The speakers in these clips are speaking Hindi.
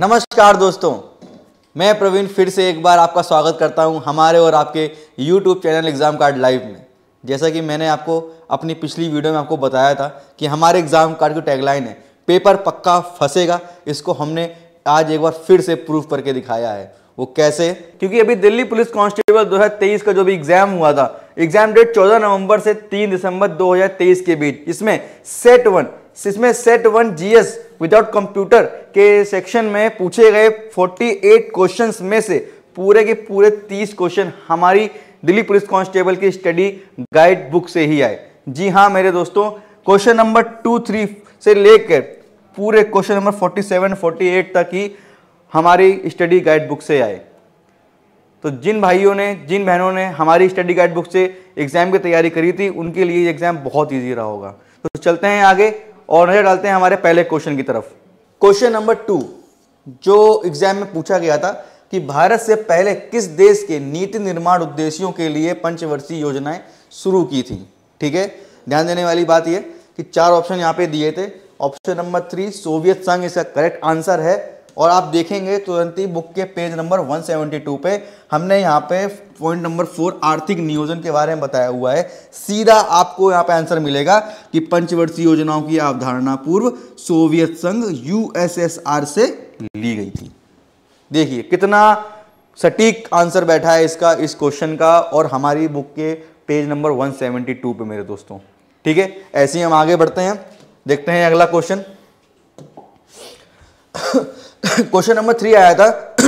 नमस्कार दोस्तों मैं प्रवीण फिर से एक बार आपका स्वागत करता हूं हमारे और आपके YouTube channel exam card live में जैसा कि मैंने आपको अपनी पिछली वीडियो में आपको बताया था कि हमारे एग्ज़ाम कार्ड की टैगलाइन है पेपर पक्का फंसेगा इसको हमने आज एक बार फिर से प्रूफ करके दिखाया है वो कैसे क्योंकि अभी दिल्ली पुलिस कांस्टेबल 2023 का जो भी एग्जाम हुआ था एग्जाम डेट 14 नवंबर से 3 दिसंबर 2023 के बीच इसमें सेट वन इसमें set one GS without computer के सेक्शन में पूछे गए 48 क्वेश्चन में से पूरे के पूरे 30 क्वेश्चन हमारी दिल्ली पुलिस कांस्टेबल की स्टडी गाइड बुक से ही आए जी हाँ मेरे दोस्तों क्वेश्चन नंबर टू थ्री से लेकर पूरे क्वेश्चन नंबर 47, 48 तक ही हमारी स्टडी गाइड बुक से आए तो जिन भाइयों ने जिन बहनों ने हमारी स्टडी गाइड बुक से एग्ज़ाम की तैयारी करी थी उनके लिए एग्ज़ाम बहुत ईजी रहा होगा तो चलते हैं आगे और नजर डालते हैं हमारे पहले क्वेश्चन की तरफ क्वेश्चन नंबर टू जो एग्जाम में पूछा गया था कि भारत से पहले किस देश के नीति निर्माण उद्देश्यों के लिए पंचवर्षीय योजनाएं शुरू की थी ठीक है ध्यान देने वाली बात यह कि चार ऑप्शन यहां पे दिए थे ऑप्शन नंबर थ्री सोवियत संघ इसका करेक्ट आंसर है और आप देखेंगे तुरंत ही बुक के पेज नंबर 172 पे हमने यहाँ पे पॉइंट नंबर फोर आर्थिक नियोजन के बारे में बताया हुआ है सीधा आपको यहाँ पे आंसर मिलेगा कि पंचवर्षीय योजनाओं की अवधारणा पूर्व सोवियत संघ यूएसएसआर से ली गई थी देखिए कितना सटीक आंसर बैठा है इसका इस क्वेश्चन का और हमारी बुक के पेज नंबर 172 पे मेरे दोस्तों ठीक है ऐसे ही हम आगे बढ़ते हैं देखते हैं अगला क्वेश्चन क्वेश्चन नंबर थ्री आया था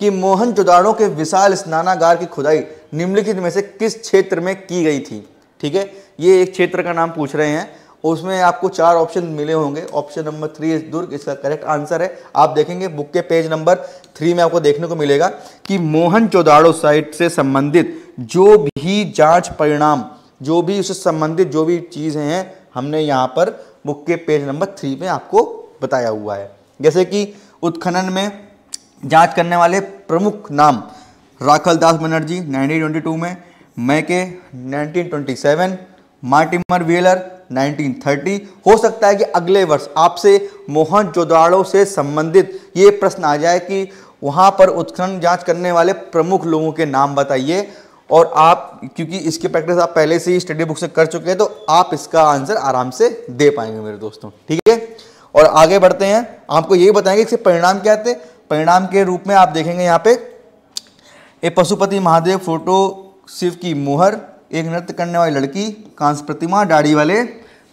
कि मोहन जोदाड़ो के विशाल स्नानागार की खुदाई निम्नलिखित में से किस क्षेत्र में की गई थी ठीक है ये एक क्षेत्र का नाम पूछ रहे हैं उसमें आपको चार ऑप्शन मिले होंगे option number three is Durg इसका करेक्ट आंसर है आप देखेंगे बुक के पेज नंबर थ्री में आपको देखने को मिलेगा कि मोहन चौदाड़ो साइट से संबंधित जो भी जांच परिणाम जो भी उससे संबंधित जो भी चीज़ें हैं हमने यहाँ पर बुक के पेज नंबर थ्री में आपको बताया हुआ है जैसे कि उत्खनन में जांच करने वाले प्रमुख नाम राखल दास बनर्जी 1922 में मैके 1927 मार्टिमर व्हीलर 1930 हो सकता है कि अगले वर्ष आपसे मोहन जोदाड़ो से संबंधित ये प्रश्न आ जाए कि वहाँ पर उत्खनन जांच करने वाले प्रमुख लोगों के नाम बताइए और आप क्योंकि इसकी प्रैक्टिस आप पहले से ही स्टडी बुक से कर चुके हैं तो आप इसका आंसर आराम से दे पाएंगे मेरे दोस्तों ठीक है और आगे बढ़ते हैं आपको यही बताएंगे इसके परिणाम क्या थे परिणाम के रूप में आप देखेंगे यहाँ पे ए पशुपति महादेव फोटो शिव की मुहर एक नृत्य करने वाली लड़की कांस प्रतिमा दाढ़ी वाले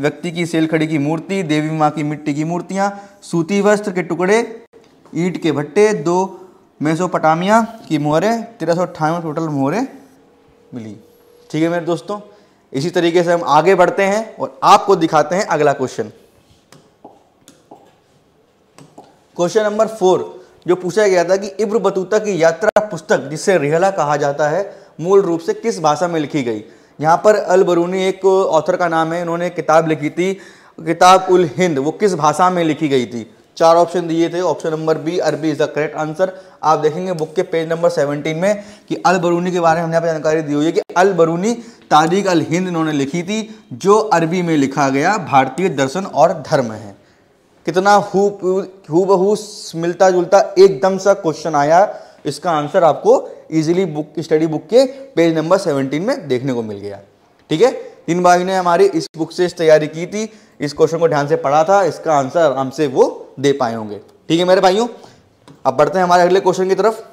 व्यक्ति की सेलखड़ी की मूर्ति देवी माँ की मिट्टी की मूर्तियाँ सूती वस्त्र के टुकड़े ईट के भट्टे दो मेसोपटामिया की मोहरें तेरह सौ अट्ठानवे टोटल मोहरें मिली ठीक है मेरे दोस्तों इसी तरीके से हम आगे बढ़ते हैं और आपको दिखाते हैं अगला क्वेश्चन क्वेश्चन नंबर फोर जो पूछा गया था कि इब्र बतूता की यात्रा पुस्तक जिसे रिहला कहा जाता है मूल रूप से किस भाषा में लिखी गई यहाँ पर अल बरूनी एक ऑथर का नाम है उन्होंने किताब लिखी थी किताब उल हिंद वो किस भाषा में लिखी गई थी चार ऑप्शन दिए थे option number B Arabi is the correct answer आप देखेंगे बुक के पेज नंबर 17 में कि अल बरूनी के बारे में हमने यहाँ पर जानकारी दी हुई है कि अल बरूनी तारीख अल हिंद इन्होंने लिखी थी जो अरबी में लिखा गया भारतीय दर्शन और धर्म है कितना हु मिलता जुलता एकदम सा क्वेश्चन आया इसका आंसर आपको इजीली बुक स्टडी बुक के पेज नंबर 17 में देखने को मिल गया ठीक है तीन भाई ने हमारी इस बुक से इस तैयारी की थी इस क्वेश्चन को ध्यान से पढ़ा था इसका आंसर आराम से वो दे पाए होंगे ठीक है मेरे भाइयों अब बढ़ते हैं हमारे अगले क्वेश्चन की तरफ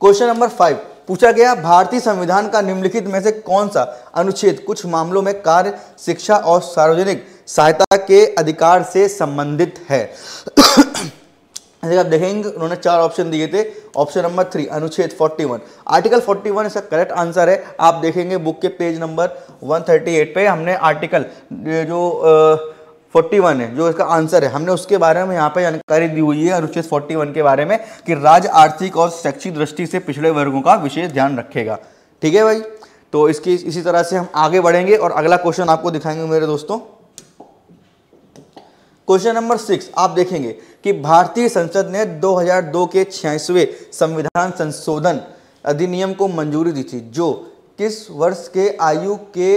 क्वेश्चन नंबर फाइव पूछा गया भारतीय संविधान का निम्नलिखित में से कौन सा अनुच्छेद कुछ मामलों में कार्य शिक्षा और सार्वजनिक सहायता के अधिकार से संबंधित है आप देखेंगे उन्होंने चार ऑप्शन दिए थे ऑप्शन नंबर थ्री अनुच्छेद 41 आर्टिकल 41 इसका करेक्ट आंसर है आप देखेंगे बुक के पेज नंबर 138 पे हमने आर्टिकल जो फोर्टी वन है जो इसका आंसर है हमने उसके बारे में यहाँ पे जानकारी दी हुई है अनुच्छेद फोर्टी वन के बारे में कि राज्य आर्थिक और शैक्षिक दृष्टि से पिछड़े वर्गों का विशेष ध्यान रखेगा ठीक है भाई तो इसकी इसी तरह से हम आगे बढ़ेंगे और अगला क्वेश्चन आपको दिखाएंगे मेरे दोस्तों क्वेश्चन नंबर सिक्स आप देखेंगे कि भारतीय संसद ने 2002 के छियासवें संविधान संशोधन अधिनियम को मंजूरी दी थी जो किस वर्ष के आयु के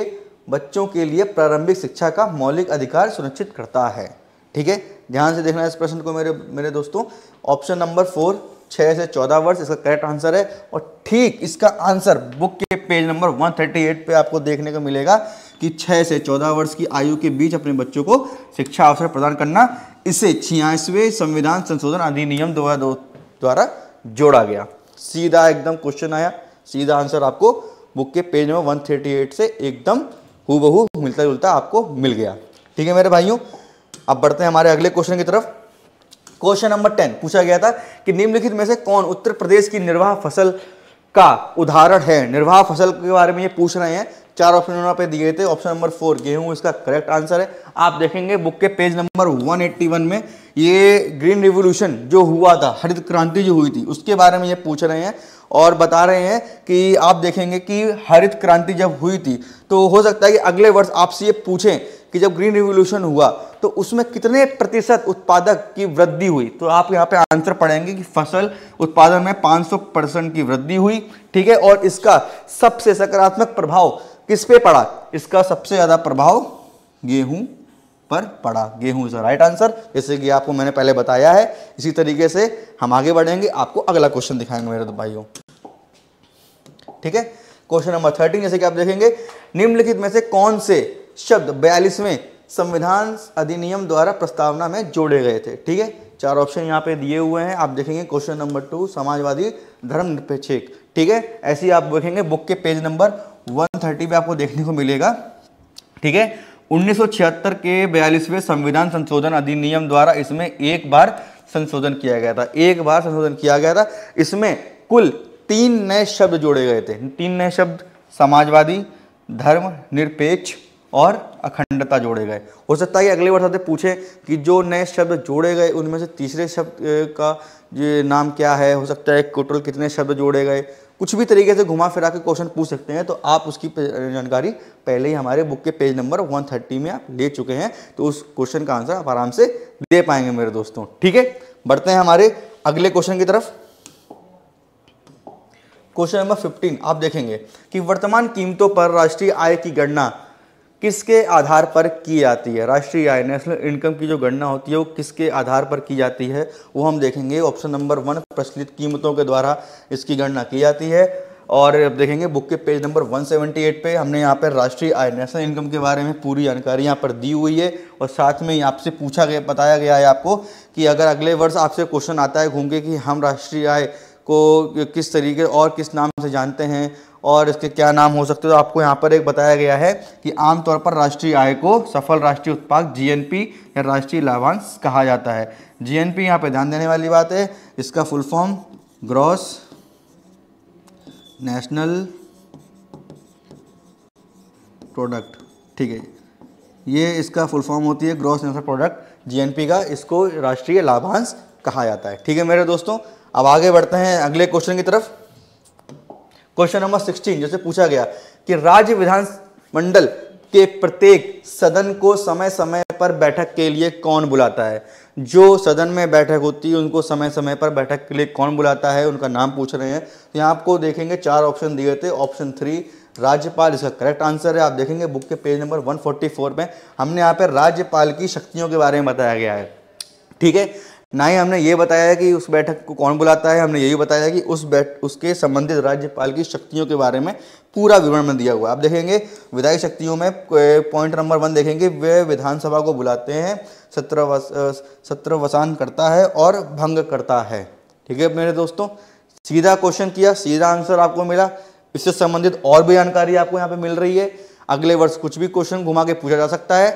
बच्चों के लिए प्रारंभिक शिक्षा का मौलिक अधिकार सुनिश्चित करता है ठीक है ध्यान से देखना इस प्रश्न को मेरे मेरे दोस्तों ऑप्शन नंबर फोर छः से चौदह वर्ष इसका करेक्ट आंसर है और ठीक इसका आंसर बुक के पेज नंबर 138 पे आपको देखने को मिलेगा कि छः से चौदह वर्ष की आयु के बीच अपने बच्चों को शिक्षा अवसर प्रदान करना इसे छियासवें संविधान संशोधन अधिनियम दो द्वारा जोड़ा गया सीधा एकदम क्वेश्चन आया सीधा आंसर आपको बुक के पेज नंबर वन से एकदम हु मिलता जुलता आपको मिल गया ठीक है मेरे भाइयों अब बढ़ते हैं हमारे अगले क्वेश्चन की तरफ क्वेश्चन नंबर टेन पूछा गया था कि निम्नलिखित में से कौन उत्तर प्रदेश की निर्वाह फसल का उदाहरण है निर्वाह फसल के बारे में ये पूछ रहे हैं चार ऑप्शन यहाँ पे दिए थे ऑप्शन नंबर फोर गेहूं इसका करेक्ट आंसर है आप देखेंगे बुक के पेज नंबर 181 में ये ग्रीन रिवोल्यूशन जो हुआ था हरित क्रांति जो हुई थी उसके बारे में ये पूछ रहे हैं और बता रहे हैं कि आप देखेंगे कि हरित क्रांति जब हुई थी तो हो सकता है कि अगले वर्ष आपसे ये पूछें कि जब ग्रीन रिवोल्यूशन हुआ तो उसमें कितने प्रतिशत उत्पादक की वृद्धि हुई तो आप यहाँ पे आंसर पढ़ेंगे कि फसल उत्पादन में 500 परसेंट की वृद्धि हुई ठीक है और इसका सबसे सकारात्मक प्रभाव किस पे पड़ा इसका सबसे ज़्यादा प्रभाव गेहूँ पर पड़ा गेहूं इज राइट आंसर जैसे कि आपको मैंने पहले बताया है इसी तरीके से हम आगे बढ़ेंगे आपको अगला क्वेश्चन दिखाएंगे मेरे तो भाइयों ठीक है क्वेश्चन नंबर थर्टीन जैसे कि आप देखेंगे निम्नलिखित में से कौन से शब्द बयालीसवें संविधान अधिनियम द्वारा प्रस्तावना में जोड़े गए थे ठीक है चार ऑप्शन यहाँ पे दिए हुए हैं आप देखेंगे क्वेश्चन नंबर टू समाजवादी धर्म निरपेक्षिक ठीक है ऐसे ही आप देखेंगे बुक के पेज नंबर 130 पे आपको देखने को मिलेगा ठीक है 1976 के बयालीसवें संविधान संशोधन अधिनियम द्वारा इसमें एक बार संशोधन किया गया था एक बार संशोधन किया गया था इसमें कुल तीन नए शब्द जोड़े गए थे तीन नए शब्द समाजवादी धर्म निरपेक्ष और अखंडता जोड़े गए हो सकता है कि अगले वर्ष आते पूछे कि जो नए शब्द जोड़े गए उनमें से तीसरे शब्द का नाम क्या है हो सकता है टोटल कितने शब्द जोड़े गए कुछ भी तरीके से घुमा फिरा के क्वेश्चन पूछ सकते हैं तो आप उसकी जानकारी पहले ही हमारे बुक के पेज नंबर 130 में आप ले चुके हैं तो उस क्वेश्चन का आंसर आप आराम से दे पाएंगे मेरे दोस्तों ठीक है बढ़ते हैं हमारे अगले क्वेश्चन की तरफ क्वेश्चन नंबर 15 आप देखेंगे कि वर्तमान कीमतों पर राष्ट्रीय आय की गणना किसके आधार पर की जाती है राष्ट्रीय आय नेशनल इनकम की जो गणना होती है वो किसके आधार पर की जाती है वो हम देखेंगे ऑप्शन नंबर वन प्रचलित कीमतों के द्वारा इसकी गणना की जाती है और अब देखेंगे बुक के पेज नंबर 178 पे हमने यहाँ पर राष्ट्रीय आय नेशनल इनकम के बारे में पूरी जानकारी यहाँ पर दी हुई है और साथ में आपसे पूछा गया बताया गया है आपको कि अगर अगले वर्ष आपसे क्वेश्चन आता है घूम के कि हम राष्ट्रीय आय को किस तरीके और किस नाम से जानते हैं और इसके क्या नाम हो सकते हो तो आपको यहाँ पर एक बताया गया है कि आमतौर पर राष्ट्रीय आय को सफल राष्ट्रीय उत्पाद जीएनपी या राष्ट्रीय लाभांश कहा जाता है जीएनपी यहाँ पे ध्यान देने वाली बात है इसका full form gross national product ठीक है ये इसका फुल फॉर्म होती है ग्रॉस नेशनल प्रोडक्ट जीएनपी का इसको राष्ट्रीय लाभांश कहा जाता है ठीक है मेरे दोस्तों अब आगे बढ़ते हैं अगले क्वेश्चन की तरफ क्वेश्चन नंबर सिक्सटीन जैसे पूछा गया कि राज्य विधान मंडल के प्रत्येक सदन को समय समय पर बैठक के लिए कौन बुलाता है जो सदन में बैठक होती है उनको समय समय पर बैठक के लिए कौन बुलाता है उनका नाम पूछ रहे हैं तो यहाँ आपको देखेंगे चार ऑप्शन दिए थे ऑप्शन थ्री राज्यपाल इसका करेक्ट आंसर है आप देखेंगे बुक के पेज नंबर 144 में हमने यहाँ पर राज्यपाल की शक्तियों के बारे में बताया गया है ठीक है ना ही हमने ये बताया कि उस बैठक को कौन बुलाता है हमने यही बताया कि उस बैठ उसके संबंधित राज्यपाल की शक्तियों के बारे में पूरा विवरण में दिया हुआ आप देखेंगे विधायी शक्तियों में पॉइंट नंबर वन देखेंगे वे विधानसभा को बुलाते हैं सत्र वस, वसान करता है और भंग करता है ठीक है मेरे दोस्तों सीधा क्वेश्चन किया सीधा आंसर आपको मिला इससे संबंधित और भी जानकारी आपको यहाँ पे मिल रही है अगले वर्ष कुछ भी क्वेश्चन घुमा के पूछा जा सकता है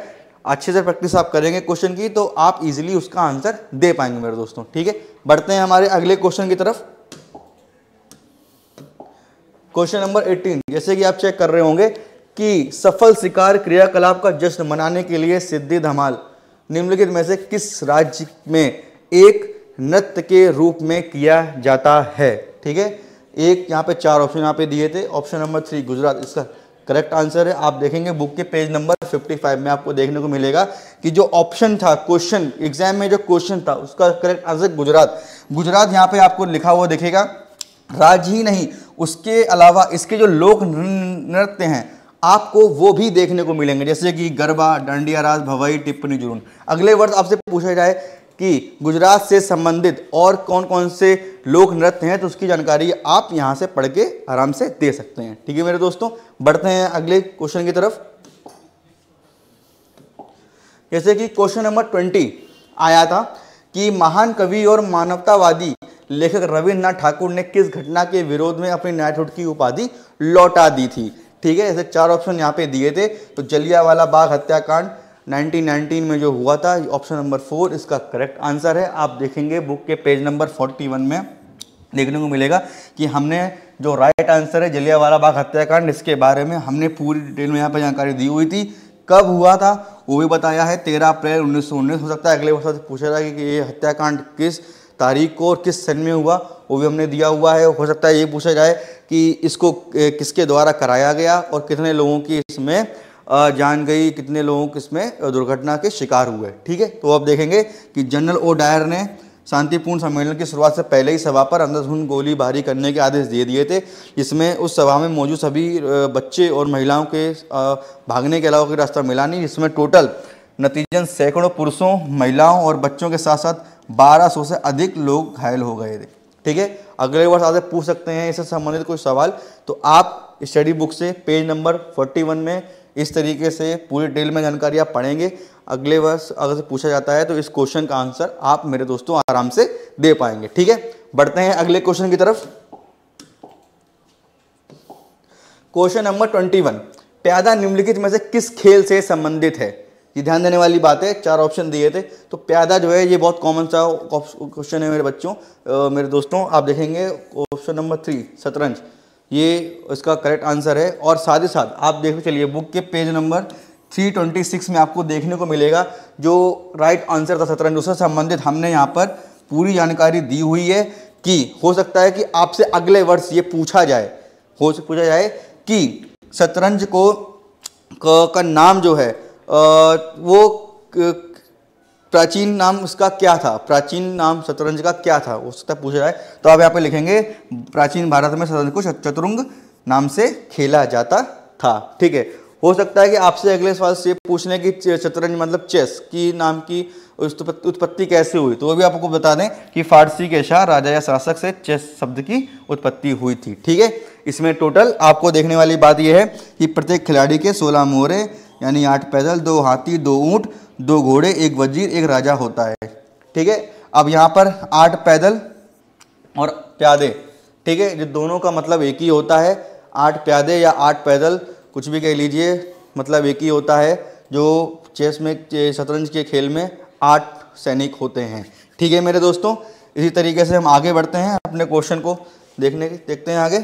अच्छे से प्रैक्टिस आप करेंगे क्वेश्चन की तो आप इजीली उसका आंसर दे पाएंगे मेरे दोस्तों ठीक है बढ़ते हैं हमारे अगले क्वेश्चन की तरफ क्वेश्चन नंबर 18 जैसे कि आप चेक कर रहे होंगे कि सफल शिकार क्रियाकलाप का जश्न मनाने के लिए सिद्धि धमाल निम्नलिखित में से किस राज्य में एक नृत्य के रूप में किया जाता है ठीक है एक यहाँ पे चार ऑप्शन यहाँ पे दिए थे ऑप्शन नंबर थ्री गुजरात इसका करेक्ट आंसर है आप देखेंगे बुक के पेज नंबर 55 में आपको देखने को मिलेगा कि जो ऑप्शन था क्वेश्चन एग्जाम में जो क्वेश्चन था उसका करेक्ट आंसर गुजरात गुजरात यहाँ पे आपको लिखा हुआ देखेगा राज्य ही नहीं उसके अलावा इसके जो लोक नृत्य हैं आपको वो भी देखने को मिलेंगे जैसे कि गरबा डांडिया राज भवाई टिप्पणी जुनून अगले वर्ष आपसे पूछा जाए कि गुजरात से संबंधित और कौन कौन से लोक नृत्य हैं तो उसकी जानकारी आप यहाँ से पढ़ के आराम से दे सकते हैं ठीक है मेरे दोस्तों बढ़ते हैं अगले क्वेश्चन की तरफ जैसे कि क्वेश्चन नंबर ट्वेंटी आया था कि महान कवि और मानवतावादी लेखक रविन्द्रनाथ ठाकुर ने किस घटना के विरोध में अपनी नाइटहुड की उपाधि लौटा दी थी ठीक है ऐसे चार ऑप्शन यहाँ पे दिए थे तो जलियावाला बाग हत्याकांड 1919 में जो हुआ था ऑप्शन नंबर फोर इसका करेक्ट आंसर है आप देखेंगे बुक के पेज नंबर 41 में देखने को मिलेगा कि हमने जो राइट आंसर है जलियावाला बाग हत्याकांड इसके बारे में हमने पूरी डिटेल में यहाँ पर जानकारी दी हुई थी कब हुआ था वो भी बताया है तेरह अप्रैल उन्नीस हो सकता है अगले वर्ष पूछा जाए कि ये हत्याकांड किस तारीख को और किस सन में हुआ वो भी हमने दिया हुआ है हो सकता है ये पूछा जाए कि इसको किसके द्वारा कराया गया और कितने लोगों की इसमें जान गई कितने लोग इसमें दुर्घटना के शिकार हुए ठीक है तो अब देखेंगे कि जनरल ओ डायर ने शांतिपूर्ण सम्मेलन की शुरुआत से पहले ही सभा पर अंधाधुंध गोलीबारी करने के आदेश दे दिए थे इसमें उस सभा में मौजूद सभी बच्चे और महिलाओं के भागने के अलावा कोई रास्ता मिला नहीं इसमें टोटल नतीजन सैकड़ों पुरुषों महिलाओं और बच्चों के साथ साथ सौ से अधिक लोग घायल हो गए थे ठीक है अगले वर्ष आप पूछ सकते हैं इससे संबंधित कोई सवाल तो आप स्टडी बुक से पेज नंबर 41 में इस तरीके से पूरी डिटेल में जानकारी आप पढ़ेंगे अगले वर्ष अगर से पूछा जाता है तो इस क्वेश्चन का आंसर आप मेरे दोस्तों आराम से दे पाएंगे ठीक है बढ़ते हैं अगले क्वेश्चन की तरफ क्वेश्चन नंबर ट्वेंटी वन प्यादा निम्नलिखित में से किस खेल से संबंधित है ये ध्यान देने वाली बात है चार ऑप्शन दिए थे तो प्यादा जो है ये बहुत कॉमन सा क्वेश्चन है मेरे बच्चों मेरे दोस्तों आप देखेंगे ऑप्शन नंबर थ्री शतरंज ये इसका करेक्ट आंसर है और साथ ही साथ आप देखो चलिए बुक के पेज नंबर 326 में आपको देखने को मिलेगा जो राइट आंसर था शतरंज उससे संबंधित हमने यहाँ पर पूरी जानकारी दी हुई है कि हो सकता है कि आपसे अगले वर्ष ये पूछा जाए हो से पूछा जाए कि शतरंज को का नाम जो है वो प्राचीन नाम उसका क्या था प्राचीन नाम शतरंज का क्या था हो सकता है पूछा जाए तो आप यहाँ पे लिखेंगे प्राचीन भारत में शतरंज को चतुरंग नाम से खेला जाता था ठीक है हो सकता है कि आपसे अगले सवाल से पूछ लें कि शतरंज मतलब चेस की नाम की उत्पत्ति कैसे हुई तो वो भी आपको बता दें कि फारसी के शाह राजा या शासक से चेस शब्द की उत्पत्ति हुई थी ठीक है इसमें टोटल आपको देखने वाली बात यह है कि प्रत्येक खिलाड़ी के सोलह मोहरे यानी आठ पैदल दो हाथी दो ऊँट दो घोड़े एक वजीर एक राजा होता है ठीक है अब यहाँ पर आठ पैदल और प्यादे ठीक है जो दोनों का मतलब एक ही होता है आठ प्यादे या आठ पैदल कुछ भी कह लीजिए मतलब एक ही होता है जो चेस में शतरंज के खेल में आठ सैनिक होते हैं ठीक है मेरे दोस्तों इसी तरीके से हम आगे बढ़ते हैं अपने क्वेश्चन को देखने देखते हैं आगे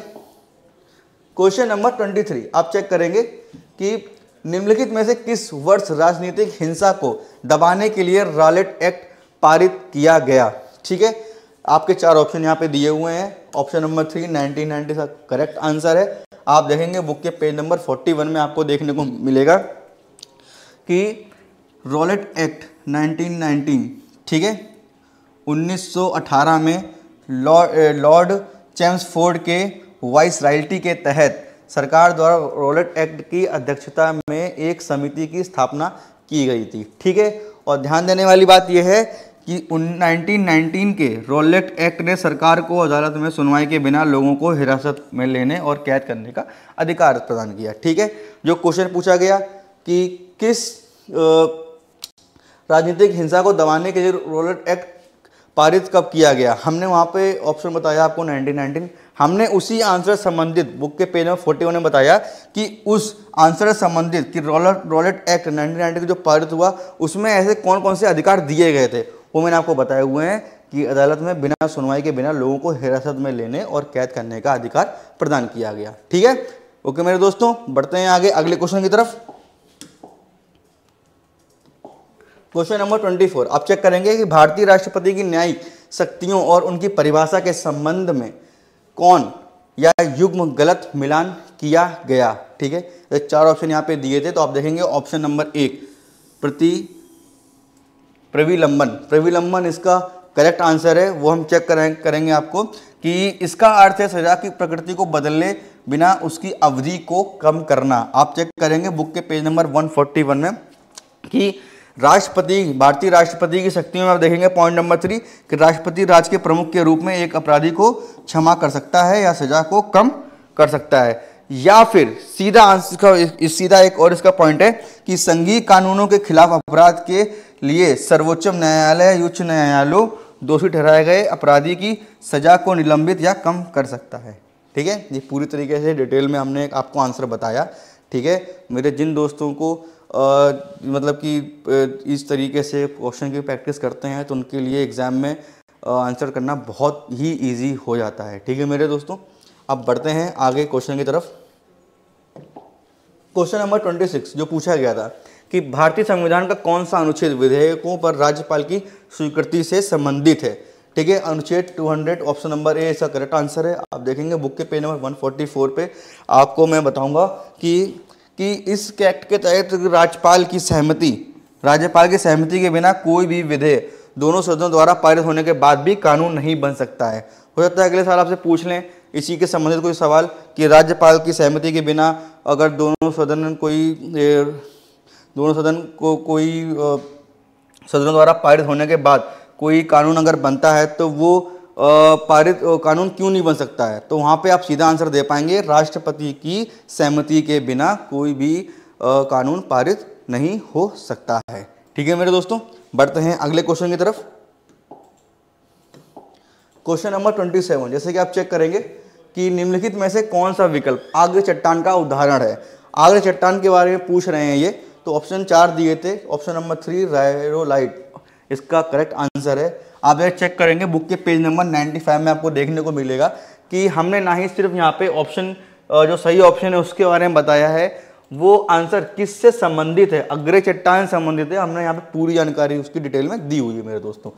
क्वेश्चन नंबर ट्वेंटी थ्री आप चेक करेंगे कि निम्नलिखित में से किस वर्ष राजनीतिक हिंसा को दबाने के लिए रॉलेट एक्ट पारित किया गया ठीक है आपके चार ऑप्शन यहाँ पे दिए हुए हैं option number three nineteen ninety का करेक्ट आंसर है आप देखेंगे बुक के पेज नंबर फोर्टी वन में आपको देखने को मिलेगा कि रॉलेट एक्ट 1919 ठीक है 1918 में लॉर्ड चैम्सफोर्ड के वाइस रायल्टी के तहत सरकार द्वारा रोलेट एक्ट की अध्यक्षता में एक समिति की स्थापना की गई थी ठीक है और ध्यान देने वाली बात यह है कि 1919 के रोलेट एक्ट ने सरकार को अदालत में सुनवाई के बिना लोगों को हिरासत में लेने और कैद करने का अधिकार प्रदान किया ठीक है जो क्वेश्चन पूछा गया कि किस राजनीतिक हिंसा को दबाने के लिए रोलेट एक्ट पारित कब किया गया हमने वहाँ पे ऑप्शन बताया आपको 1919 हमने उसी आंसर संबंधित बुक के पेज नंबर फोर्टी वन में बताया कि उस आंसर संबंधित कि रॉलेट एक्ट नाइनटीन का जो पारित हुआ उसमें ऐसे कौन कौन से अधिकार दिए गए थे वो मैंने आपको बताए हुए हैं कि अदालत में बिना सुनवाई के बिना लोगों को हिरासत में लेने और कैद करने का अधिकार प्रदान किया गया ठीक है ओके मेरे दोस्तों बढ़ते हैं आगे अगले क्वेश्चन की तरफ क्वेश्चन नंबर ट्वेंटी फोर आप चेक करेंगे कि भारतीय राष्ट्रपति की न्यायिक शक्तियों और उनकी परिभाषा के संबंध में कौन या युग्म गलत मिलान किया गया ठीक है तो चार ऑप्शन यहाँ पे दिए थे तो आप देखेंगे ऑप्शन नंबर एक प्रति प्रविलंबन प्रविलंबन इसका करेक्ट आंसर है वो हम चेक करें करेंगे आपको कि इसका अर्थ है सजा की प्रकृति को बदलने बिना उसकी अवधि को कम करना आप चेक करेंगे बुक के पेज नंबर 141 में कि राष्ट्रपति भारतीय राष्ट्रपति की शक्तियों में आप देखेंगे पॉइंट नंबर थ्री कि राष्ट्रपति राज के प्रमुख के रूप में एक अपराधी को क्षमा कर सकता है या सजा को कम कर सकता है या फिर सीधा आंसर का सीधा एक और इसका पॉइंट है कि संघीय कानूनों के खिलाफ अपराध के लिए सर्वोच्च न्यायालय उच्च न्यायालयों दोषी ठहराए गए अपराधी की सजा को निलंबित या कम कर सकता है ठीक है ये पूरी तरीके से डिटेल में हमने आपको आंसर बताया ठीक है मेरे जिन दोस्तों को मतलब कि इस तरीके से क्वेश्चन की प्रैक्टिस करते हैं तो उनके लिए एग्ज़ाम में आंसर करना बहुत ही ईजी हो जाता है ठीक है मेरे दोस्तों अब बढ़ते हैं आगे क्वेश्चन की तरफ क्वेश्चन नंबर ट्वेंटी सिक्स जो पूछा गया था कि भारतीय संविधान का कौन सा अनुच्छेद विधेयकों पर राज्यपाल की स्वीकृति से संबंधित है ठीक है अनुच्छेद 200 ऑप्शन नंबर ए इसका करेक्ट आंसर है आप देखेंगे बुक के पेज नंबर 144 पे आपको मैं बताऊंगा कि कि इस एक्ट के तहत राज्यपाल की सहमति राज्यपाल की सहमति के बिना कोई भी विधेय दोनों सदनों द्वारा पारित होने के बाद भी कानून नहीं बन सकता है हो सकता है अगले साल आपसे पूछ लें इसी के संबंधित कोई सवाल कि राज्यपाल की सहमति के बिना अगर दोनों सदन कोई दोनों सदन को कोई सदनों द्वारा पारित होने के बाद कोई कानून अगर बनता है तो वो पारित कानून क्यों नहीं बन सकता है तो वहाँ पे आप सीधा आंसर दे पाएंगे राष्ट्रपति की सहमति के बिना कोई भी कानून पारित नहीं हो सकता है ठीक है मेरे दोस्तों बढ़ते हैं अगले क्वेश्चन की तरफ क्वेश्चन नंबर ट्वेंटी सेवन जैसे कि आप चेक करेंगे कि निम्नलिखित में से कौन सा विकल्प आग्र चट्टान का उदाहरण है आग्र चट्टान के बारे में पूछ रहे हैं ये तो ऑप्शन चार दिए थे ऑप्शन नंबर थ्री रायरोलाइट इसका करेक्ट आंसर है आप एक चेक करेंगे बुक के पेज नंबर 95 में आपको देखने को मिलेगा कि हमने ना ही सिर्फ यहाँ पे ऑप्शन जो सही ऑप्शन है उसके बारे में बताया है वो आंसर किससे संबंधित है अग्रे चट्टान संबंधित है हमने यहाँ पे पूरी जानकारी उसकी डिटेल में दी हुई है मेरे दोस्तों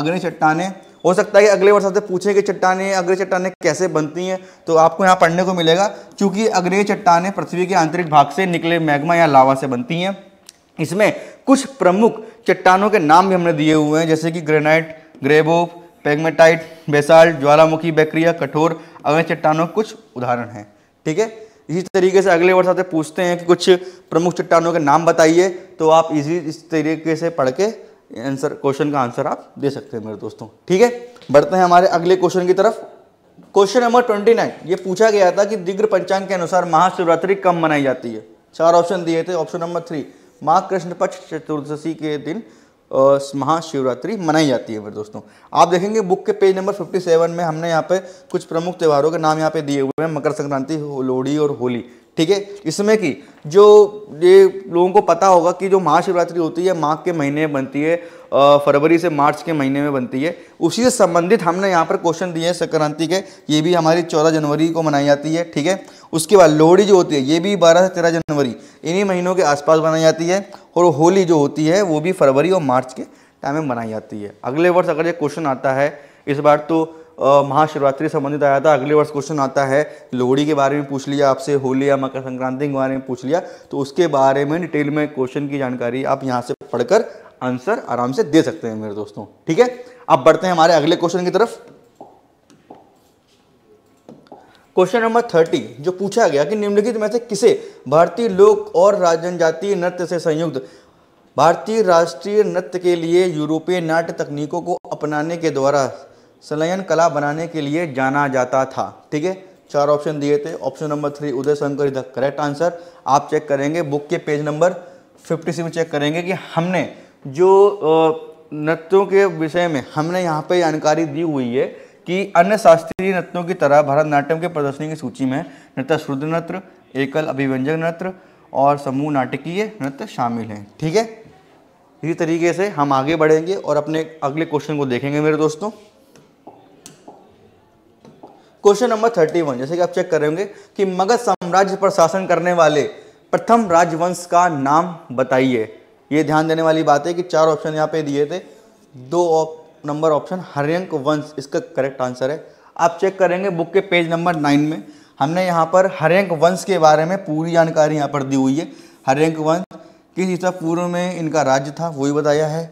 अग्नि चट्टाने हो सकता है कि अगले वर्ष आपसे पूछें कि चट्टाने अग्रे चट्टाने कैसे बनती हैं तो आपको यहाँ पढ़ने को मिलेगा क्योंकि अग्रे चट्टाने पृथ्वी के आंतरिक भाग से निकले मैग्मा या लावा से बनती हैं इसमें कुछ प्रमुख चट्टानों के नाम भी हमने दिए हुए हैं जैसे कि ग्रेनाइट ग्रेबो पेगमेटाइट बेसाल्ट ज्वालामुखी बैक्रिया कठोर अगले चट्टानों के कुछ उदाहरण हैं ठीक है इसी तरीके से अगले वर्ष आते पूछते हैं कि कुछ प्रमुख चट्टानों के नाम बताइए तो आप इसी इस तरीके से पढ़ के आंसर क्वेश्चन का आंसर आप दे सकते हैं मेरे दोस्तों ठीक है बढ़ते हैं हमारे अगले क्वेश्चन की तरफ क्वेश्चन नंबर ट्वेंटी नाइन ये पूछा गया था कि दिग्र पंचांग के अनुसार महाशिवरात्रि कब मनाई जाती है चार ऑप्शन दिए थे ऑप्शन नंबर थ्री माँ कृष्ण पक्ष चतुर्दशी के दिन महाशिवरात्रि मनाई जाती है फिर दोस्तों आप देखेंगे बुक के पेज नंबर 57 में हमने यहाँ पे कुछ प्रमुख त्यौहारों के नाम यहाँ पे दिए हुए हैं मकर संक्रांति लोहड़ी और होली ठीक है इसमें कि जो ये लोगों को पता होगा कि जो महाशिवरात्रि होती है माघ के महीने में बनती है फरवरी से मार्च के महीने में बनती है उसी से संबंधित हमने यहाँ पर क्वेश्चन दिए हैं संक्रांति के ये भी हमारी चौदह जनवरी को मनाई जाती है ठीक है उसके बाद लोहड़ी जो होती है ये भी बारह से तेरह जनवरी इन्हीं महीनों के आसपास मनाई जाती है और होली जो होती है वो भी फरवरी और मार्च के टाइम में मनाई जाती है अगले वर्ष अगर ये क्वेश्चन आता है इस बार तो महाशिवरात्रि संबंधित आया था अगले वर्ष क्वेश्चन आता है लोहड़ी के बारे में पूछ लिया आपसे होली या मकर संक्रांति के बारे में पूछ लिया तो उसके बारे में डिटेल में क्वेश्चन की जानकारी आप यहाँ से पढ़कर आंसर आराम से दे सकते हैं मेरे दोस्तों ठीक है अब बढ़ते हैं हमारे अगले क्वेश्चन की तरफ क्वेश्चन नंबर थर्टी जो पूछा गया कि निम्नलिखित में से किसे भारतीय लोक और जनजातीय नृत्य से संयुक्त भारतीय राष्ट्रीय नृत्य के लिए यूरोपीय नाट्य तकनीकों को अपनाने के द्वारा संलयन कला बनाने के लिए जाना जाता था ठीक है चार ऑप्शन दिए थे option number three Uday Shankar the correct answer आप चेक करेंगे बुक के page number fifty six check करेंगे कि हमने जो नृत्यों के विषय में हमने यहाँ पे जानकारी दी हुई है कि अन्य शास्त्रीय नृत्यों की तरह भरतनाट्यम के प्रदर्शनी की सूची में नृत्य शुद्ध नृत्य एकल अभिव्यंजक नृत्य और समूह नाटकीय नृत्य शामिल हैं ठीक है इसी तरीके से हम आगे बढ़ेंगे और अपने अगले क्वेश्चन को देखेंगे मेरे दोस्तों क्वेश्चन नंबर थर्टी वन जैसे कि आप चेक करेंगे कि मगध साम्राज्य पर शासन करने वाले प्रथम राजवंश का नाम बताइए ये ध्यान देने वाली बात है कि चार ऑप्शन यहाँ पे दिए थे दो ऑप नंबर ऑप्शन हरियंक वंश इसका करेक्ट आंसर है आप चेक करेंगे बुक के पेज नंबर नाइन में हमने यहाँ पर हरियंक वंश के बारे में पूरी जानकारी यहाँ पर दी हुई है हरियंक वंश किस ईसा पूर्व में इनका राज्य था वही बताया है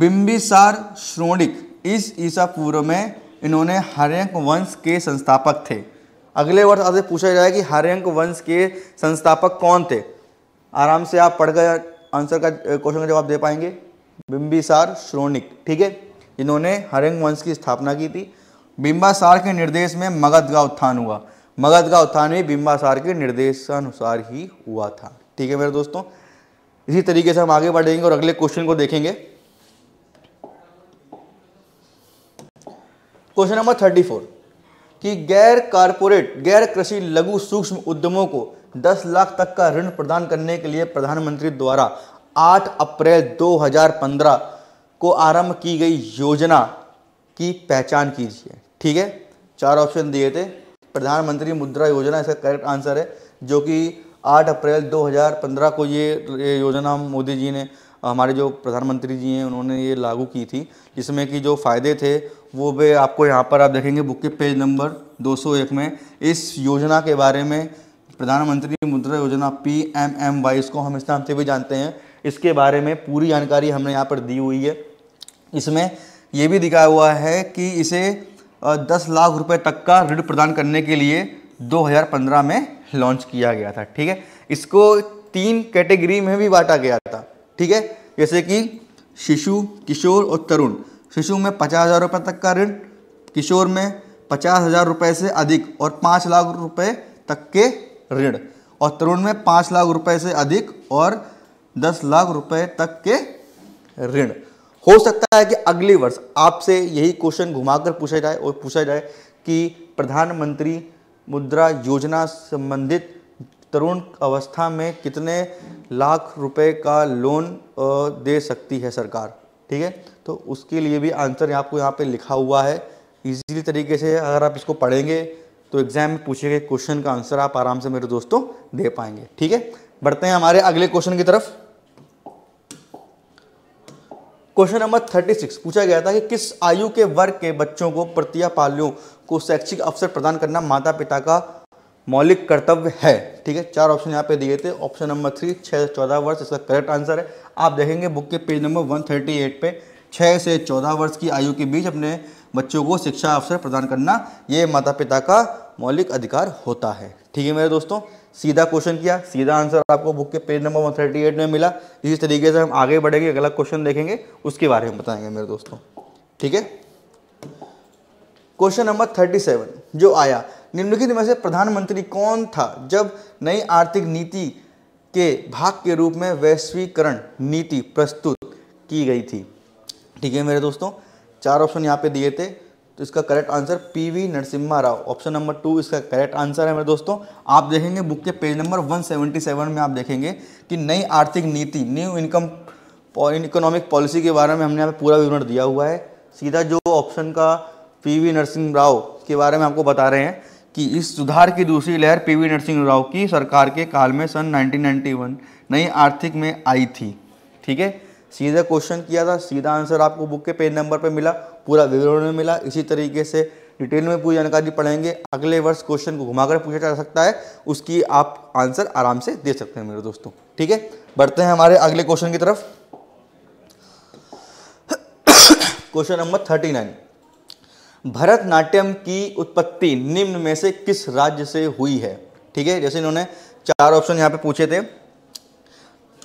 बिम्बिसार श्रोणिक इस ईसा पूर्व में इन्होंने हरियंक वंश के संस्थापक थे अगले वर्ष आपसे पूछा जाए कि हरियंक वंश के संस्थापक कौन थे आराम से आप पढ़कर आंसर का क्वेश्चन का जवाब दे पाएंगे बिम्बिसार श्रोणिक ठीक है इन्होंने हरिंग वंश की स्थापना की थी बिम्बासार के निर्देश में मगध का उत्थान हुआ मगध का उत्थान भी बिम्बासार के निर्देशानुसार ही हुआ था ठीक है मेरे दोस्तों इसी तरीके से हम आगे बढ़ेंगे और अगले क्वेश्चन को देखेंगे क्वेश्चन नंबर थर्टी फोर कि गैर कारपोरेट गैर कृषि लघु सूक्ष्म उद्यमों को 10 लाख तक का ऋण प्रदान करने के लिए प्रधानमंत्री द्वारा 8 अप्रैल 2015 को आरंभ की गई योजना की पहचान कीजिए ठीक है चार ऑप्शन दिए थे प्रधानमंत्री मुद्रा योजना इसका करेक्ट आंसर है जो कि 8 अप्रैल 2015 को ये, योजना मोदी जी ने हमारे जो प्रधानमंत्री जी हैं उन्होंने ये लागू की थी जिसमें कि जो फ़ायदे थे वो भी आपको यहाँ पर आप देखेंगे बुक के पेज नंबर 201 में इस योजना के बारे में प्रधानमंत्री मुद्रा योजना पी एम एम वाई इसको हम इस नाम से भी जानते हैं इसके बारे में पूरी जानकारी हमने यहाँ पर दी हुई है इसमें यह भी दिखाया हुआ है कि इसे दस लाख रुपये तक का ऋण प्रदान करने के लिए 2015 में लॉन्च किया गया था ठीक है इसको तीन कैटेगरी में भी बांटा गया था ठीक है जैसे कि शिशु किशोर और तरुण शिशु में पचास हज़ार रुपये तक का ऋण किशोर में पचास हज़ार रुपये से अधिक और पाँच लाख रुपए तक के ऋण और तरुण में पाँच लाख रुपए से अधिक और दस लाख रुपए तक के ऋण हो सकता है कि अगले वर्ष आपसे यही क्वेश्चन घुमाकर पूछा जाए और पूछा जाए कि प्रधानमंत्री मुद्रा योजना संबंधित तरुण अवस्था में कितने लाख रुपए का लोन दे सकती है सरकार ठीक है तो उसके लिए भी आंसर आपको यहाँ पे लिखा हुआ है इजीली तरीके से अगर आप इसको पढ़ेंगे तो एग्जाम में पूछे गए क्वेश्चन का आंसर आप आराम से मेरे दोस्तों दे पाएंगे ठीक है बढ़ते हैं हमारे अगले क्वेश्चन की तरफ क्वेश्चन नंबर 36 पूछा गया था कि किस आयु के वर्ग के बच्चों को प्रतिया पालियों को शैक्षिक अवसर प्रदान करना माता पिता का मौलिक कर्तव्य है ठीक है चार ऑप्शन यहाँ पे दिए थे ऑप्शन नंबर थ्री छः से चौदह वर्ष इसका करेक्ट आंसर है आप देखेंगे बुक के पेज नंबर 138 पे छः से चौदह वर्ष की आयु के बीच अपने बच्चों को शिक्षा अवसर प्रदान करना ये माता पिता का मौलिक अधिकार होता है ठीक है मेरे दोस्तों सीधा क्वेश्चन किया सीधा आंसर आपको बुक के पेज नंबर एट में मिला इसी तरीके से हम आगे बढ़ेंगे अगला क्वेश्चन देखेंगे उसके बारे में बताएंगे मेरे दोस्तों ठीक है क्वेश्चन नंबर थर्टी सेवन जो आया निम्नलिखित में से प्रधानमंत्री कौन था जब नई आर्थिक नीति के भाग के रूप में वैश्वीकरण नीति प्रस्तुत की गई थी ठीक है मेरे दोस्तों चार ऑप्शन यहाँ पे दिए थे तो इसका correct answer P V Narasimha Rao option number two इसका करेक्ट आंसर है मेरे दोस्तों आप देखेंगे बुक के पेज नंबर 177 में आप देखेंगे कि नई आर्थिक नीति न्यू इनकम इकोनॉमिक पॉलिसी के बारे में हमने यहाँ पूरा विवरण दिया हुआ है सीधा जो ऑप्शन का पी वी नरसिंह राव के बारे में आपको बता रहे हैं कि इस सुधार की दूसरी लहर पी नरसिंह राव की सरकार के काल में सन नाइनटीन नई आर्थिक में आई थी ठीक है सीधा क्वेश्चन किया था सीधा आंसर आपको बुक के पेज नंबर पर मिला पूरा विवरण में मिला इसी तरीके से डिटेल में पूरी जानकारी पढ़ेंगे अगले वर्ष क्वेश्चन को घुमाकर पूछा जा सकता है उसकी आप आंसर आराम से दे सकते हैं मेरे दोस्तों ठीक है बढ़ते हैं हमारे अगले क्वेश्चन की तरफ question number thirty nine Bharatanatyam की उत्पत्ति निम्न में से किस राज्य से हुई है ठीक है जैसे इन्होंने चार ऑप्शन यहाँ पे पूछे थे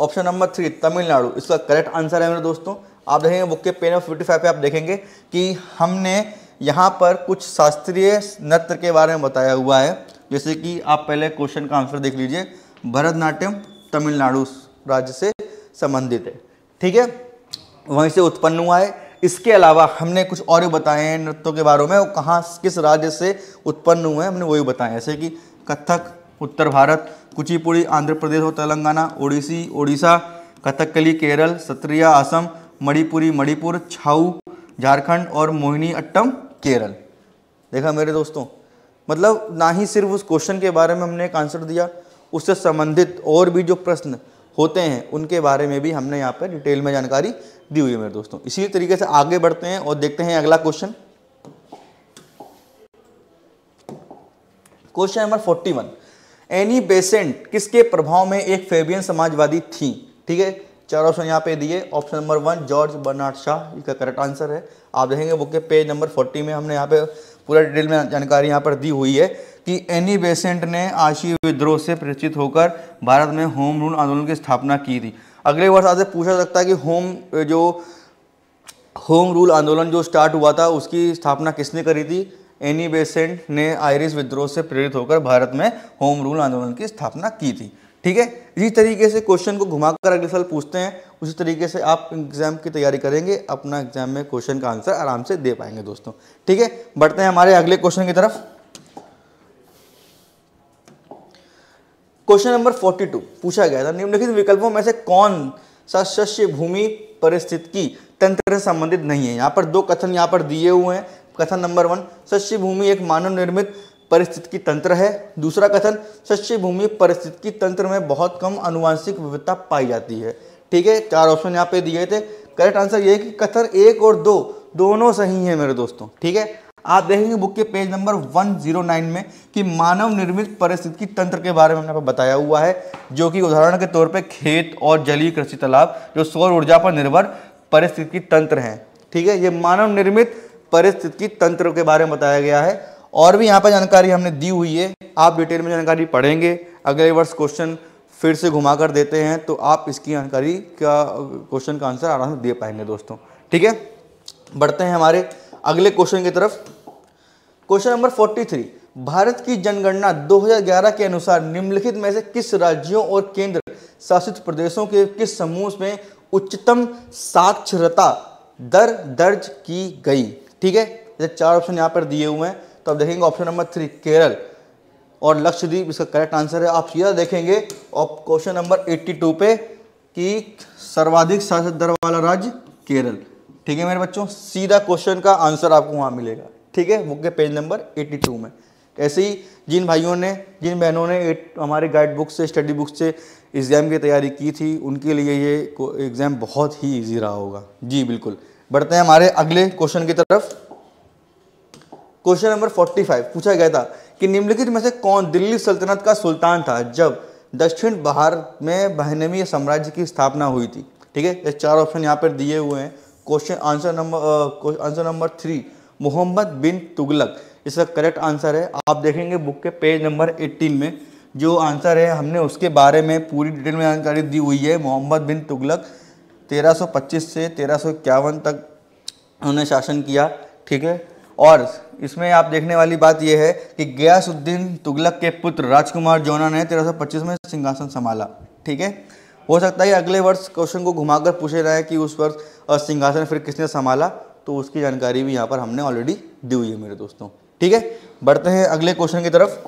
ऑप्शन नंबर थ्री तमिलनाडु इसका करेक्ट आंसर है मेरे दोस्तों आप देखेंगे बुक के पेन ऑफ फिफ्टी फाइव पे आप देखेंगे कि हमने यहाँ पर कुछ शास्त्रीय नृत्य के बारे में बताया हुआ है जैसे कि आप पहले क्वेश्चन का आंसर देख लीजिए भरतनाट्यम तमिलनाडु राज्य से संबंधित है ठीक है वहीं से उत्पन्न हुआ है इसके अलावा हमने कुछ और भी बताए हैं नृत्यों के बारे में वो कहाँ किस राज्य से उत्पन्न हुए हैं हमने वही बताए जैसे कि कथक उत्तर भारत कुचिपुड़ी आंध्र प्रदेश और तेलंगाना ओडिसी ओडिशा कथकली केरल सत्रिया असम मणिपुरी मणिपुर छाऊ झारखंड और मोहिनी अट्टम केरल देखा मेरे दोस्तों मतलब ना ही सिर्फ उस क्वेश्चन के बारे में हमने एक आंसर दिया उससे संबंधित और भी जो प्रश्न होते हैं उनके बारे में भी हमने यहाँ पर डिटेल में जानकारी दी हुई है मेरे दोस्तों इसी तरीके से आगे बढ़ते हैं और देखते हैं अगला question question number forty one Annie Besant किसके प्रभाव में एक फेबियन समाजवादी थी ठीक है चार ऑप्शन यहाँ पे दिए option number one George Bernard Shaw इसका करेक्ट आंसर है आप देखेंगे बुक के पेज नंबर फोर्टी में हमने यहाँ पे पूरा डिटेल में जानकारी यहाँ पर दी हुई है कि एनी बेसेंट ने आशी विद्रोह से परिचित होकर भारत में होम रूल आंदोलन की स्थापना की थी अगले वर्ष आपसे पूछा सकता है कि होम जो होम रूल आंदोलन जो स्टार्ट हुआ था उसकी स्थापना किसने करी थी एनी बेसेंट ने आयरिस विद्रोह से प्रेरित होकर भारत में होम रूल आंदोलन की स्थापना की थी ठीक है इसी तरीके से क्वेश्चन को घुमाकर अगले साल पूछते हैं उसी तरीके से आप एग्जाम की तैयारी करेंगे अपना एग्जाम में क्वेश्चन का आंसर आराम से दे पाएंगे दोस्तों ठीक है बढ़ते हैं हमारे अगले क्वेश्चन की तरफ क्वेश्चन नंबर 42 पूछा गया था निम्नलिखित विकल्पों में से कौन सा शस्य भूमि परिस्थितिकी तंत्र से संबंधित नहीं है यहाँ पर दो कथन यहाँ पर दिए हुए हैं कथन नंबर वन शस्य भूमि एक मानव निर्मित परिस्थितिकी तंत्र है दूसरा कथन शस्य भूमि परिस्थितिकी तंत्र में बहुत कम अनुवांशिक विविधता पाई जाती है ठीक है चार ऑप्शन यहाँ पे दिए थे करेक्ट आंसर ये कि कथन एक और दो दोनों सही है मेरे दोस्तों ठीक है आप देखेंगे बुक के पेज नंबर 109 में कि मानव निर्मित की तंत्र के बारे में हमने बताया हुआ है जो कि उदाहरण के तौर पर खेत और जलीय कृषि तालाब जो सौर ऊर्जा पर निर्भर पारिस्थितिकी तंत्र हैं ठीक है ये मानव निर्मित पारिस्थितिकी तंत्र के बारे में बताया गया है और भी यहाँ पर जानकारी हमने दी हुई है आप डिटेल में जानकारी पढ़ेंगे अगले वर्ष क्वेश्चन फिर से घुमा कर देते हैं तो आप इसकी जानकारी का क्वेश्चन का आंसर आराम से दे पाएंगे दोस्तों ठीक है बढ़ते हैं हमारे अगले क्वेश्चन की तरफ क्वेश्चन नंबर 43 भारत की जनगणना 2011 के अनुसार निम्नलिखित में से किस राज्यों और केंद्र शासित प्रदेशों के किस समूह में उच्चतम साक्षरता दर दर्ज की गई ठीक है चार ऑप्शन यहाँ पर दिए हुए हैं तो आप देखेंगे ऑप्शन नंबर थ्री केरल और लक्षद्वीप इसका करेक्ट आंसर है आप सीधा देखेंगे और क्वेश्चन नंबर 82 पे कि सर्वाधिक शासक दर वाला राज्य केरल ठीक है मेरे बच्चों सीधा क्वेश्चन का आंसर आपको वहाँ मिलेगा ठीक है बुक के पेज नंबर 82 में ऐसे ही जिन भाइयों ने जिन बहनों ने एट, हमारे गाइड बुक से स्टडी बुक से एग्ज़ाम की तैयारी की थी उनके लिए ये एग्ज़ाम बहुत ही ईजी रहा होगा जी बिल्कुल बढ़ते हैं हमारे अगले क्वेश्चन की तरफ क्वेश्चन नंबर 45 पूछा गया था कि निम्नलिखित में से कौन दिल्ली सल्तनत का सुल्तान था जब दक्षिण भारत में बहनवीय साम्राज्य की स्थापना हुई थी ठीक है ये चार ऑप्शन यहाँ पर दिए हुए हैं question answer number answer number three Mohammad bin Tughlaq इसका करेक्ट आंसर है आप देखेंगे बुक के पेज नंबर 18 में जो आंसर है हमने उसके बारे में पूरी डिटेल में जानकारी दी हुई है मोहम्मद बिन तुगलक 1325 से तेरह तक उन्होंने शासन किया ठीक है और इसमें आप देखने वाली बात यह है कि गयासुद्दीन तुगलक के पुत्र राजकुमार जोना ने 1325 में सिंहासन संभाला ठीक है हो सकता है अगले वर्ष क्वेश्चन को घुमाकर पूछे जाए कि उस वर्ष सिंहासन फिर किसने संभाला तो उसकी जानकारी भी यहाँ पर हमने ऑलरेडी दी हुई है मेरे दोस्तों ठीक है बढ़ते हैं अगले क्वेश्चन की तरफ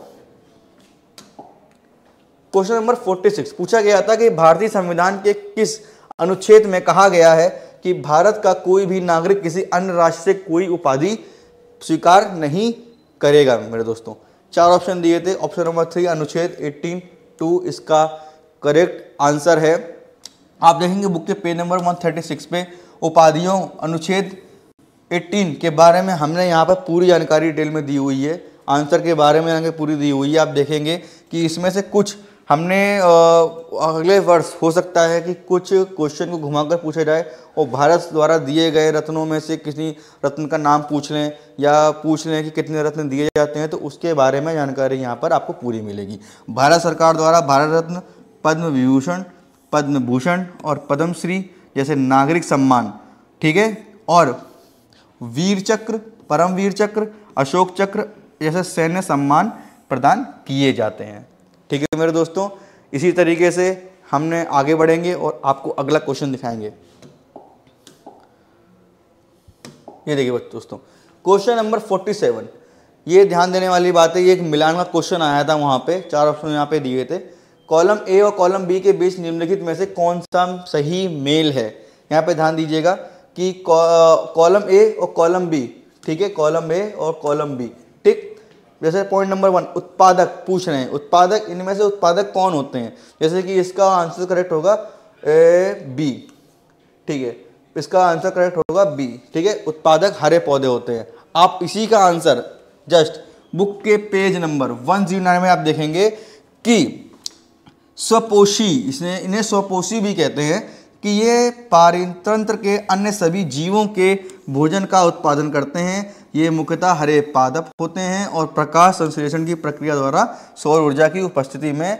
क्वेश्चन नंबर 46 पूछा गया था कि भारतीय संविधान के किस अनुच्छेद में कहा गया है कि भारत का कोई भी नागरिक किसी अन्य राष्ट्र से कोई उपाधि स्वीकार नहीं करेगा मेरे दोस्तों चार ऑप्शन दिए थे ऑप्शन नंबर थ्री अनुच्छेद 18 टू इसका करेक्ट आंसर है आप देखेंगे बुक के पेज नंबर 136 पे उपाधियों अनुच्छेद 18 के बारे में हमने यहाँ पर पूरी जानकारी डिटेल में दी हुई है आंसर के बारे में यहाँ पूरी दी हुई है आप देखेंगे कि इसमें से कुछ हमने अगले वर्ष हो सकता है कि कुछ क्वेश्चन को घुमाकर पूछा जाए और भारत द्वारा दिए गए रत्नों में से किसी रत्न का नाम पूछ लें या पूछ लें कि कितने रत्न दिए जाते हैं तो उसके बारे में जानकारी यहाँ पर आपको पूरी मिलेगी भारत सरकार द्वारा भारत रत्न पद्म विभूषण पद्म भूषण और पद्मश्री जैसे नागरिक सम्मान ठीक है और वीर चक्र परमवीर चक्र अशोक चक्र जैसे सैन्य सम्मान प्रदान किए जाते हैं ठीक है मेरे दोस्तों इसी तरीके से हमने आगे बढ़ेंगे और आपको अगला क्वेश्चन दिखाएंगे ये देखिए दोस्तों क्वेश्चन नंबर फोर्टी सेवन ये ध्यान देने वाली बात है ये एक मिलान का क्वेश्चन आया था वहां पे चार ऑप्शन यहाँ पे दिए थे कॉलम ए और कॉलम बी के बीच निम्नलिखित में से कौन सा सही मेल है यहाँ पे ध्यान दीजिएगा कि कॉलम ए और कॉलम बी ठीक है कॉलम ए और कॉलम बी ठीक जैसे पॉइंट नंबर वन उत्पादक पूछ रहे हैं उत्पादक इनमें से उत्पादक कौन होते हैं जैसे कि इसका आंसर करेक्ट होगा ए बी ठीक है इसका आंसर करेक्ट होगा बी ठीक है उत्पादक हरे पौधे होते हैं आप इसी का आंसर जस्ट बुक के page number one zero nine में आप देखेंगे कि स्वपोषी इसने इन्हें स्वपोषी भी कहते हैं कि ये पारितंत्र के अन्य सभी जीवों के भोजन का उत्पादन करते हैं ये मुख्यतः हरे पादप होते हैं और प्रकाश संश्लेषण की प्रक्रिया द्वारा सौर ऊर्जा की उपस्थिति में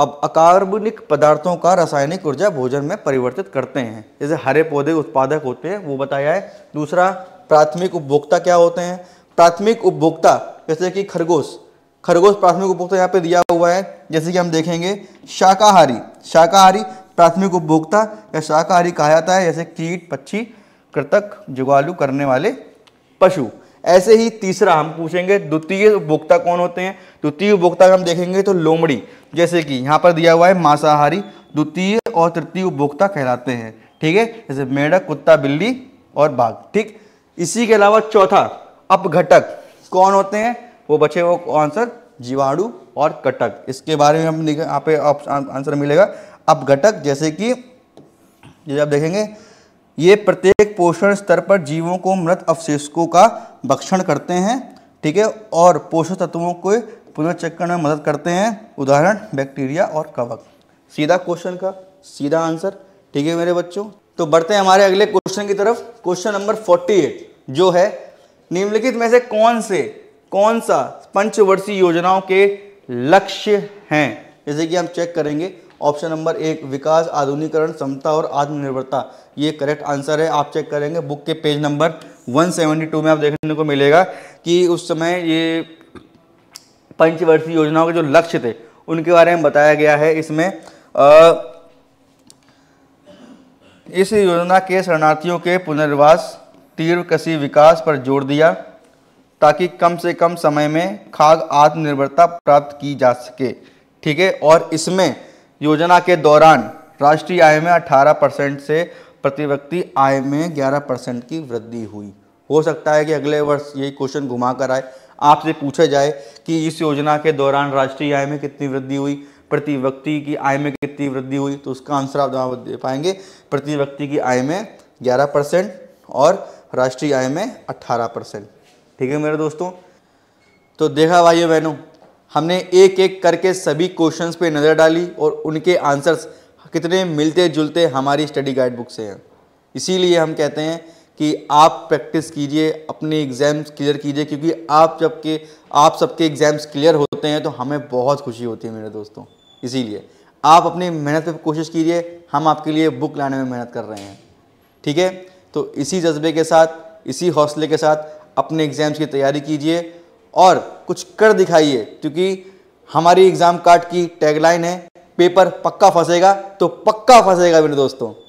अब अकार्बनिक पदार्थों का रासायनिक ऊर्जा भोजन में परिवर्तित करते हैं जैसे हरे पौधे उत्पादक होते हैं वो बताया है दूसरा प्राथमिक उपभोक्ता क्या होते हैं प्राथमिक उपभोक्ता जैसे कि खरगोश खरगोश प्राथमिक उपभोक्ता यहाँ पे दिया हुआ है जैसे कि हम देखेंगे शाकाहारी शाकाहारी प्राथमिक उपभोक्ता या शाकाहारी कहा जाता है जैसे कीट पक्षी कृतक जुगालू करने वाले पशु ऐसे ही तीसरा हम पूछेंगे द्वितीय उपभोक्ता कौन होते हैं द्वितीय उपभोक्ता हम देखेंगे तो लोमड़ी जैसे कि यहाँ पर दिया हुआ है मांसाहारी द्वितीय और तृतीय उपभोक्ता कहलाते हैं ठीक है जैसे मेढक कुत्ता बिल्ली और बाघ ठीक इसी के अलावा चौथा अपघटक कौन होते हैं वो बचे वो आंसर जीवाणु और कटक इसके बारे में हम यहाँ पे आंसर मिलेगा अपघटक जैसे कि जैसे आप देखेंगे ये प्रत्येक पोषण स्तर पर जीवों को मृत अवशेषकों का भक्षण करते हैं ठीक है और पोषण तत्वों को पुनर्चक्रण में मदद करते हैं उदाहरण बैक्टीरिया और कवक सीधा क्वेश्चन का सीधा आंसर ठीक है मेरे बच्चों तो बढ़ते हैं हमारे अगले क्वेश्चन की तरफ क्वेश्चन नंबर 48 जो है निम्नलिखित में से कौन से कौन सा पंचवर्षीय योजनाओं के लक्ष्य हैं जैसे कि हम चेक करेंगे ऑप्शन नंबर एक विकास आधुनिकरण क्षमता और आत्मनिर्भरता ये करेक्ट आंसर है आप चेक करेंगे बुक के पेज नंबर 172 में आप देखने को मिलेगा कि उस समय ये पंचवर्षीय योजनाओं के जो लक्ष्य थे उनके बारे में बताया गया है इसमें आ, इस योजना के शरणार्थियों के पुनर्वास तीव्र कृषि विकास पर जोर दिया ताकि कम से कम समय में खाद आत्मनिर्भरता प्राप्त की जा सके ठीक है और इसमें योजना के दौरान राष्ट्रीय आय में 18 परसेंट से प्रति व्यक्ति आय में 11 परसेंट की वृद्धि हुई हो सकता है कि अगले वर्ष यही क्वेश्चन घुमा कर आए आपसे पूछा जाए कि इस योजना के दौरान राष्ट्रीय आय में कितनी वृद्धि हुई प्रति व्यक्ति की आय में कितनी वृद्धि हुई तो उसका आंसर आप जवाब दे पाएंगे प्रति व्यक्ति की आय में ग्यारह परसेंट और राष्ट्रीय आय में अट्ठारह परसेंट ठीक है मेरे दोस्तों तो देखा भाइयों बहनों हमने एक एक करके सभी क्वेश्चंस पे नज़र डाली और उनके आंसर्स कितने मिलते जुलते हमारी स्टडी गाइड बुक से हैं इसीलिए हम कहते हैं कि आप प्रैक्टिस कीजिए अपने एग्ज़ाम्स क्लियर कीजिए क्योंकि आप जबकि आप सबके एग्ज़ाम्स क्लियर होते हैं तो हमें बहुत खुशी होती है मेरे दोस्तों इसीलिए आप अपनी मेहनत पर कोशिश कीजिए हम आपके लिए बुक लाने में मेहनत कर रहे हैं ठीक है तो इसी जज्बे के साथ इसी हौसले के साथ अपने एग्ज़ाम्स की तैयारी कीजिए और कुछ कर दिखाइए क्योंकि हमारी एग्ज़ाम कार्ड की टैगलाइन है पेपर पक्का फंसेगा तो पक्का फंसेगा मेरे दोस्तों